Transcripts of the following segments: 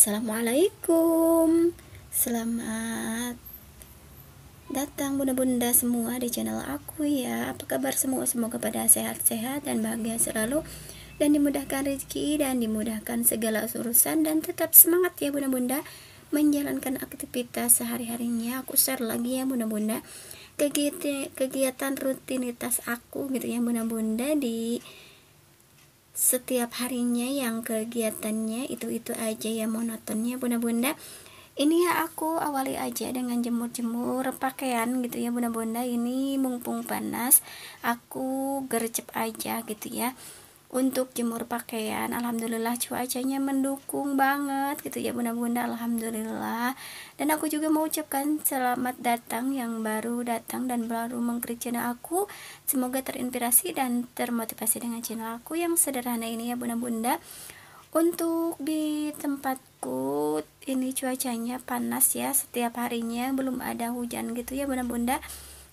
Assalamualaikum Selamat datang bunda-bunda semua di channel aku ya Apa kabar semua? Semoga pada sehat-sehat dan bahagia selalu Dan dimudahkan rezeki dan dimudahkan segala urusan Dan tetap semangat ya bunda-bunda Menjalankan aktivitas sehari-harinya Aku share lagi ya bunda-bunda Kegiatan rutinitas aku gitu ya bunda-bunda di setiap harinya yang kegiatannya itu-itu aja ya monotonnya bunda-bunda ini ya aku awali aja dengan jemur-jemur pakaian gitu ya bunda-bunda ini mumpung panas aku gercep aja gitu ya untuk jemur pakaian alhamdulillah cuacanya mendukung banget gitu ya bunda-bunda alhamdulillah dan aku juga mau ucapkan selamat datang yang baru datang dan baru mengklik channel aku semoga terinspirasi dan termotivasi dengan channel aku yang sederhana ini ya bunda-bunda untuk di tempatku ini cuacanya panas ya setiap harinya belum ada hujan gitu ya bunda-bunda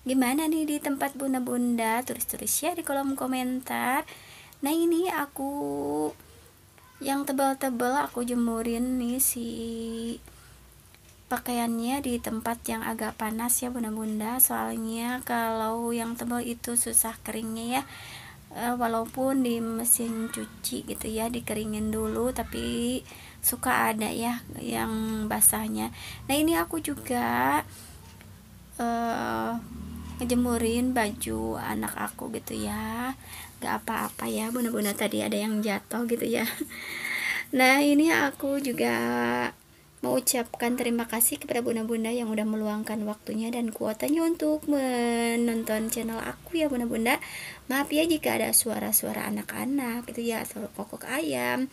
gimana nih di tempat bunda-bunda tulis-tulis ya di kolom komentar nah ini aku yang tebal-tebal aku jemurin nih si pakaiannya di tempat yang agak panas ya bunda-bunda soalnya kalau yang tebal itu susah keringnya ya eh, walaupun di mesin cuci gitu ya dikeringin dulu tapi suka ada ya yang basahnya nah ini aku juga uh, ngejemurin baju anak aku gitu ya gak apa-apa ya bunda-bunda tadi ada yang jatuh gitu ya nah ini aku juga mengucapkan terima kasih kepada bunda-bunda yang udah meluangkan waktunya dan kuotanya untuk menonton channel aku ya bunda-bunda maaf ya jika ada suara-suara anak-anak gitu ya atau kokok ayam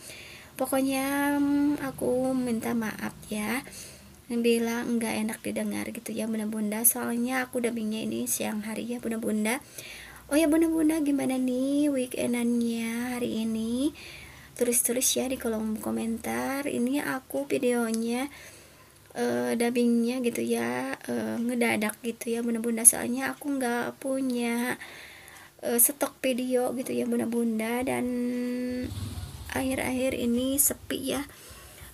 pokoknya mm, aku minta maaf ya bila enggak enak didengar gitu ya bunda-bunda soalnya aku dubbingnya ini siang hari ya bunda-bunda oh ya bunda-bunda gimana nih weekendannya hari ini tulis-tulis ya di kolom komentar ini aku videonya uh, dubbingnya gitu ya uh, ngedadak gitu ya bunda-bunda soalnya aku nggak punya uh, stok video gitu ya bunda-bunda dan akhir-akhir ini sepi ya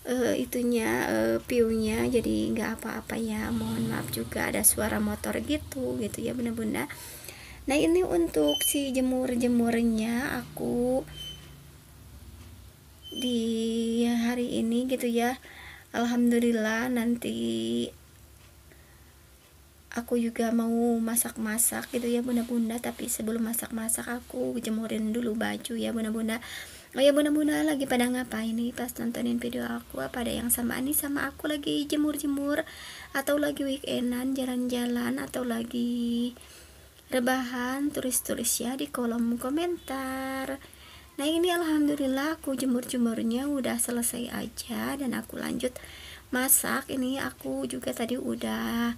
uh, itunya uh, Piunya jadi nggak apa-apa ya mohon maaf juga ada suara motor gitu gitu ya bunda-bunda nah ini untuk si jemur-jemurnya aku di hari ini gitu ya Alhamdulillah nanti aku juga mau masak-masak gitu ya bunda-bunda tapi sebelum masak-masak aku jemurin dulu baju ya bunda-bunda oh ya bunda-bunda lagi pada ngapain nih pas nontonin video aku apa ada yang sama nih sama aku lagi jemur-jemur atau lagi weekendan jalan-jalan atau lagi rebahan turis-turis ya di kolom komentar nah ini alhamdulillah aku jemur-jemurnya udah selesai aja dan aku lanjut masak ini aku juga tadi udah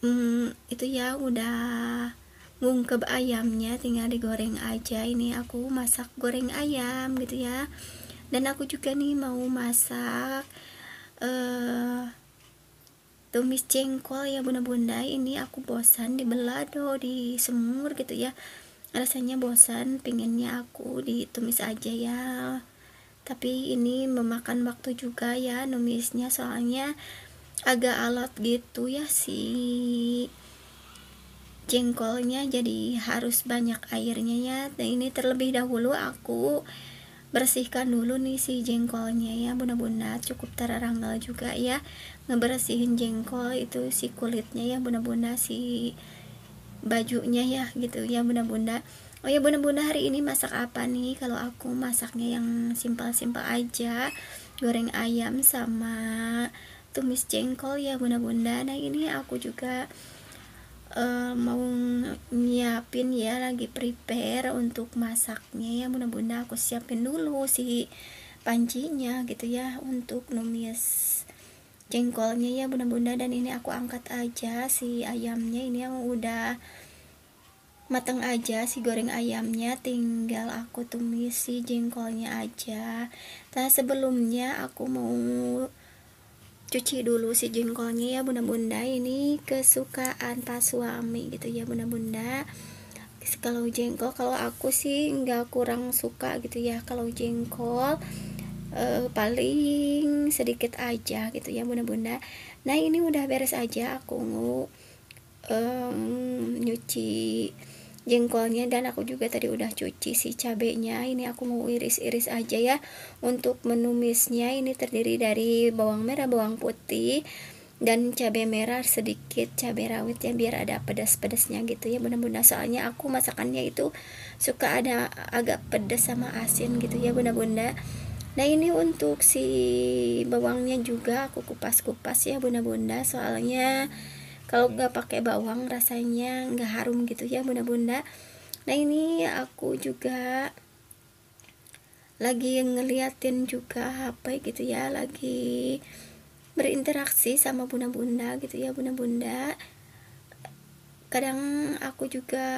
hmm, itu ya udah ngungkep ayamnya tinggal digoreng aja ini aku masak goreng ayam gitu ya dan aku juga nih mau masak eh uh, tumis jengkol ya bunda-bunda ini aku bosan di belado di semur gitu ya rasanya bosan pinginnya aku ditumis aja ya tapi ini memakan waktu juga ya numisnya soalnya agak alot gitu ya si jengkolnya jadi harus banyak airnya ya dan nah, ini terlebih dahulu aku bersihkan dulu nih si jengkolnya ya bunda-bunda cukup teranggal juga ya ngebersihin jengkol itu si kulitnya ya bunda-bunda si bajunya ya gitu ya bunda-bunda oh ya bunda-bunda hari ini masak apa nih kalau aku masaknya yang simpel-simpel aja goreng ayam sama tumis jengkol ya bunda-bunda nah ini aku juga uh, mau nyiapin ya lagi prepare untuk masaknya ya bunda-bunda aku siapin dulu si pancinya gitu ya untuk numis jengkolnya ya bunda-bunda dan ini aku angkat aja si ayamnya ini yang udah mateng aja si goreng ayamnya tinggal aku tumis si jengkolnya aja nah sebelumnya aku mau cuci dulu si jengkolnya ya bunda-bunda ini kesukaan pak suami gitu ya bunda-bunda kalau jengkol kalau aku sih nggak kurang suka gitu ya kalau jengkol eh, paling sedikit aja gitu ya bunda-bunda nah ini udah beres aja aku um, nyuci jengkolnya dan aku juga tadi udah cuci si cabenya ini aku mau iris-iris aja ya untuk menumisnya ini terdiri dari bawang merah bawang putih dan cabai merah sedikit cabai rawit ya biar ada pedas-pedasnya gitu ya bunda-bunda soalnya aku masakannya itu suka ada agak pedas sama asin gitu ya bunda-bunda nah ini untuk si bawangnya juga aku kupas-kupas ya bunda-bunda soalnya kalau hmm. nggak pakai bawang rasanya nggak harum gitu ya bunda-bunda nah ini aku juga lagi ngeliatin juga HP gitu ya lagi berinteraksi sama bunda-bunda gitu ya bunda-bunda kadang aku juga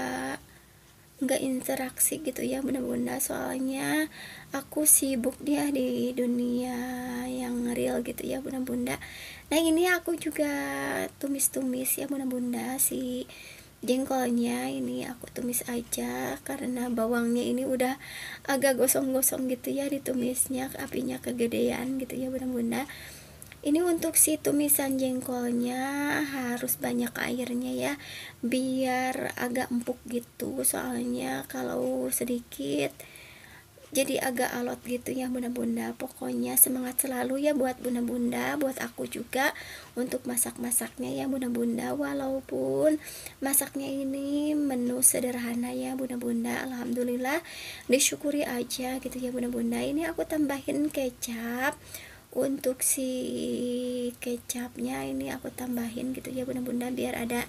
nggak interaksi gitu ya bunda-bunda soalnya aku sibuk dia di dunia yang real gitu ya bunda-bunda nah ini aku juga tumis-tumis ya bunda-bunda si jengkolnya ini aku tumis aja karena bawangnya ini udah agak gosong-gosong gitu ya ditumisnya apinya kegedean gitu ya bunda-bunda ini untuk si tumisan jengkolnya harus banyak airnya ya biar agak empuk gitu soalnya kalau sedikit jadi agak alot gitu ya bunda-bunda pokoknya semangat selalu ya buat bunda-bunda buat aku juga untuk masak-masaknya ya bunda-bunda walaupun masaknya ini menu sederhana ya bunda-bunda alhamdulillah disyukuri aja gitu ya bunda-bunda ini aku tambahin kecap untuk si kecapnya ini aku tambahin gitu ya bunda-bunda biar ada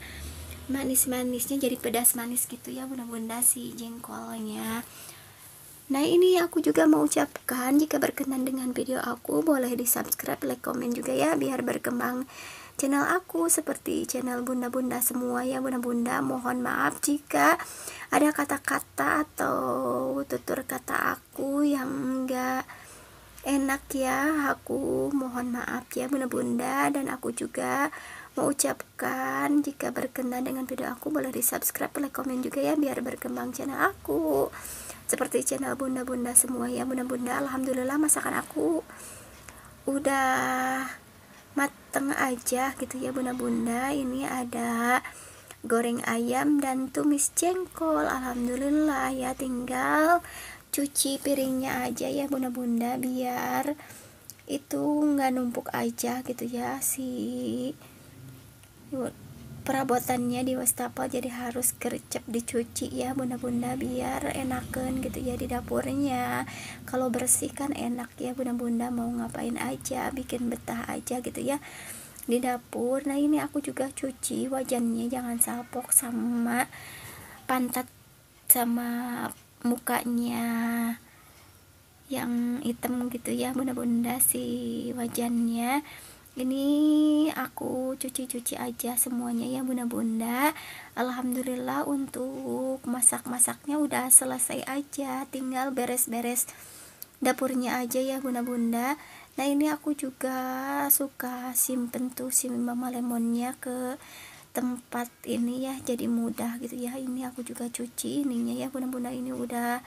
manis-manisnya jadi pedas manis gitu ya bunda-bunda si jengkolnya Nah ini aku juga mau ucapkan jika berkenan dengan video aku boleh di subscribe, like, komen juga ya biar berkembang channel aku seperti channel bunda-bunda semua ya bunda-bunda mohon maaf jika ada kata-kata atau tutur kata aku yang enggak enak ya aku mohon maaf ya bunda-bunda dan aku juga mau ucapkan jika berkenan dengan video aku boleh di subscribe like komen juga ya biar berkembang channel aku seperti channel bunda-bunda semua ya bunda-bunda alhamdulillah masakan aku udah mateng aja gitu ya bunda-bunda ini ada goreng ayam dan tumis jengkol alhamdulillah ya tinggal cuci piringnya aja ya bunda-bunda biar itu nggak numpuk aja gitu ya si perabotannya di wastafel jadi harus gercep dicuci ya bunda-bunda biar enakan gitu ya di dapurnya kalau bersih kan enak ya bunda-bunda mau ngapain aja bikin betah aja gitu ya di dapur nah ini aku juga cuci wajannya jangan sapuk sama pantat sama mukanya yang hitam gitu ya bunda-bunda si wajannya ini aku cuci-cuci aja semuanya ya bunda-bunda Alhamdulillah untuk masak-masaknya udah selesai aja tinggal beres-beres dapurnya aja ya bunda-bunda nah ini aku juga suka simpen tuh si mama lemonnya ke tempat ini ya jadi mudah gitu ya ini aku juga cuci ininya ya bunda-bunda ini udah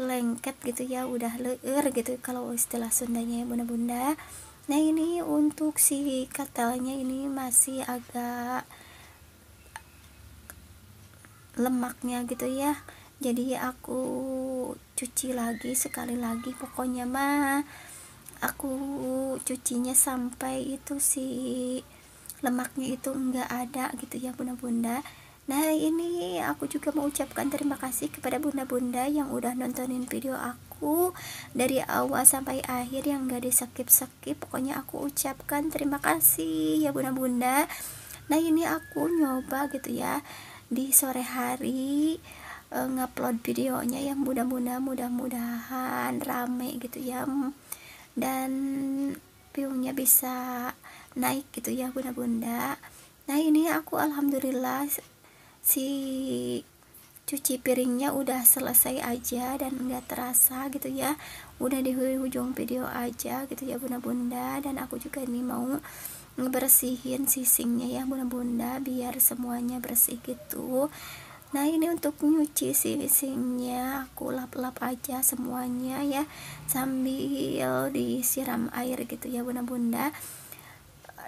lengket gitu ya udah leher gitu kalau istilah Sundanya ya bunda-bunda nah ini untuk si katalnya ini masih agak lemaknya gitu ya jadi aku cuci lagi sekali lagi pokoknya mah aku cucinya sampai itu sih lemaknya itu enggak ada gitu ya bunda-bunda nah ini aku juga mengucapkan terima kasih kepada bunda-bunda yang udah nontonin video aku dari awal sampai akhir yang enggak di skip-skip pokoknya aku ucapkan terima kasih ya bunda-bunda nah ini aku nyoba gitu ya di sore hari eh, ngupload videonya yang mudah bunda mudah-mudahan rame gitu ya dan viewnya bisa naik gitu ya bunda-bunda nah ini aku alhamdulillah si cuci piringnya udah selesai aja dan enggak terasa gitu ya udah di ujung video aja gitu ya bunda-bunda dan aku juga ini mau ngebersihin sisingnya ya bunda-bunda biar semuanya bersih gitu nah ini untuk nyuci sisingnya aku lap-lap aja semuanya ya sambil disiram air gitu ya bunda-bunda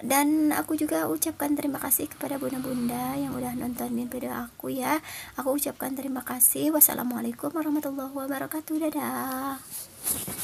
dan aku juga ucapkan terima kasih kepada bunda-bunda yang udah nonton video aku ya aku ucapkan terima kasih wassalamualaikum warahmatullahi wabarakatuh dadah